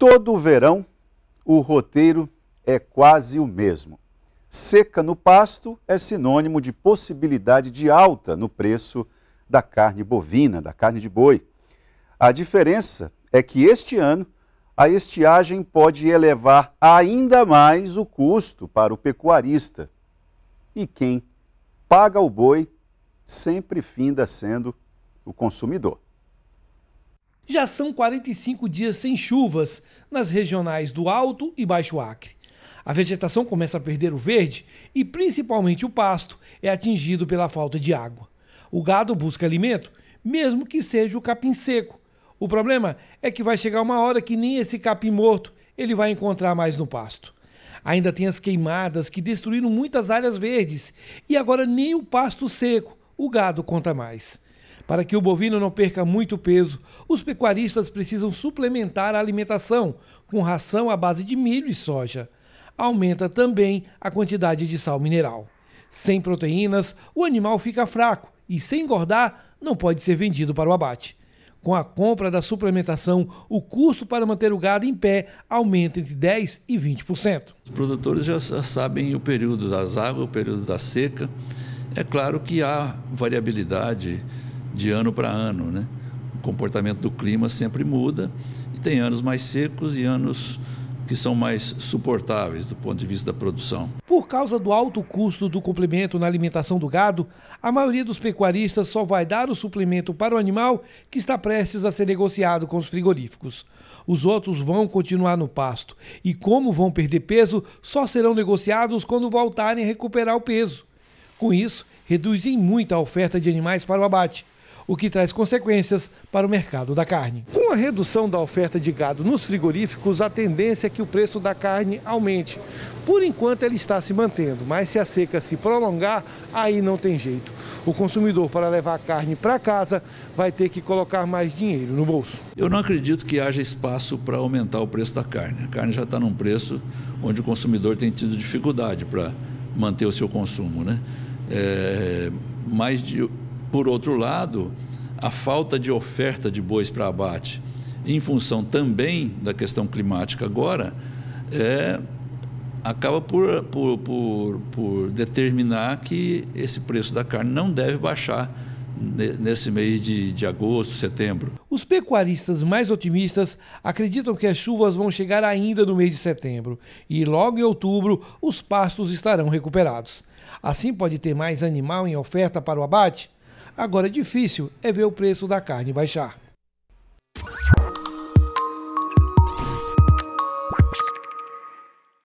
Todo verão, o roteiro é quase o mesmo. Seca no pasto é sinônimo de possibilidade de alta no preço da carne bovina, da carne de boi. A diferença é que este ano a estiagem pode elevar ainda mais o custo para o pecuarista. E quem paga o boi sempre finda sendo o consumidor já são 45 dias sem chuvas nas regionais do Alto e Baixo Acre. A vegetação começa a perder o verde e, principalmente, o pasto é atingido pela falta de água. O gado busca alimento, mesmo que seja o capim seco. O problema é que vai chegar uma hora que nem esse capim morto ele vai encontrar mais no pasto. Ainda tem as queimadas que destruíram muitas áreas verdes e agora nem o pasto seco o gado conta mais. Para que o bovino não perca muito peso, os pecuaristas precisam suplementar a alimentação com ração à base de milho e soja. Aumenta também a quantidade de sal mineral. Sem proteínas, o animal fica fraco e, sem engordar, não pode ser vendido para o abate. Com a compra da suplementação, o custo para manter o gado em pé aumenta entre 10% e 20%. Os produtores já sabem o período das águas, o período da seca. É claro que há variabilidade de ano para ano. Né? O comportamento do clima sempre muda e tem anos mais secos e anos que são mais suportáveis do ponto de vista da produção. Por causa do alto custo do complemento na alimentação do gado, a maioria dos pecuaristas só vai dar o suplemento para o animal que está prestes a ser negociado com os frigoríficos. Os outros vão continuar no pasto e, como vão perder peso, só serão negociados quando voltarem a recuperar o peso. Com isso, reduzem muito a oferta de animais para o abate o que traz consequências para o mercado da carne. Com a redução da oferta de gado nos frigoríficos, a tendência é que o preço da carne aumente. Por enquanto, ela está se mantendo, mas se a seca se prolongar, aí não tem jeito. O consumidor, para levar a carne para casa, vai ter que colocar mais dinheiro no bolso. Eu não acredito que haja espaço para aumentar o preço da carne. A carne já está num preço onde o consumidor tem tido dificuldade para manter o seu consumo, né? É, mas de, por outro lado, a falta de oferta de bois para abate, em função também da questão climática agora, é, acaba por, por, por, por determinar que esse preço da carne não deve baixar nesse mês de, de agosto, setembro. Os pecuaristas mais otimistas acreditam que as chuvas vão chegar ainda no mês de setembro e logo em outubro os pastos estarão recuperados. Assim pode ter mais animal em oferta para o abate, Agora, é difícil é ver o preço da carne baixar.